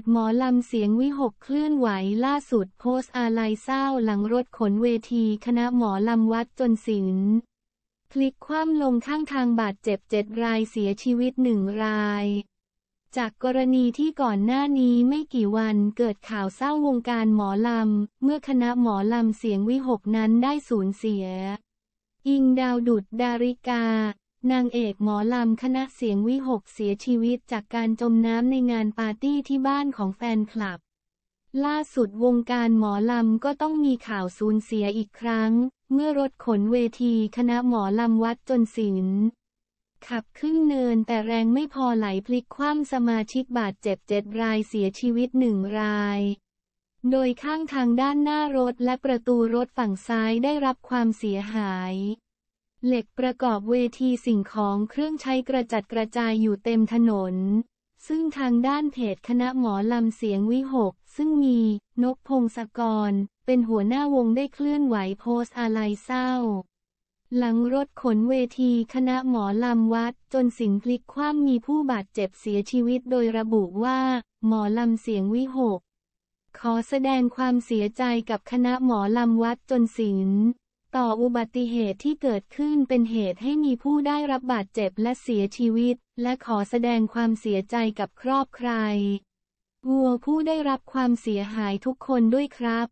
จหมอลำเสียงวิหกเคลื่อนไหวล่าสุด โพสอาลัยเศร้าหลังรถขนเวที คณะหมอลำวัดจนสินพลิกคว่ำลงข้างทางบาดเจ็บเจ็ดรายเสียชีวิตหนึ่งราย จากกรณีที่ก่อนหน้านี้ไม่กี่วันเกิดข่าวเศร้าวงการหมอลำ เมื่อคณะหมอลำเสียงวิหกนั้นได้สูญเสีย อิงดาวดุดดาริกานางเอกหมอลำคณะเสียงวิหกเสียชีวิตจากการจมน้ำในงานปาร์ตี้ที่บ้านของแฟนคลับ ล่าสุดวงการหมอลำก็ต้องมีข่าวสูญเสียอีกครั้ง เมื่อรถขนเวทีคณะหมอลำวัดจนสินขับขึ้นเนินแต่แรงไม่พอไหลพลิกคว่ำสมาชิกบาดเจ็บเจ็ดรายเสียชีวิตหนึ่งราย โดยข้างทางด้านหน้ารถและประตูรถฝั่งซ้ายได้รับความเสียหายเหล็กประกอบเวทีสิ่งของเครื่องใช้กระจัดกระจายอยู่เต็มถนน ซึ่งทางด้านเพจคณะหมอลำเสียงวิหก ซึ่งมีนกพงศกรเป็นหัวหน้าวงได้เคลื่อนไหวโพสอะไรเศร้าหลังรถขนเวทีคณะหมอลำวัดจนสินพลิกคว่ำมีผู้บาดเจ็บเสียชีวิตโดยระบุว่า หมอลำเสียงวิหก ขอแสดงความเสียใจกับคณะหมอลำวัดจนสินต่ออุบัติเหตุที่เกิดขึ้นเป็นเหตุให้มีผู้ได้รับบาดเจ็บและเสียชีวิต และขอแสดงความเสียใจกับครอบครัวผู้ได้รับความเสียหายทุกคนด้วยครับ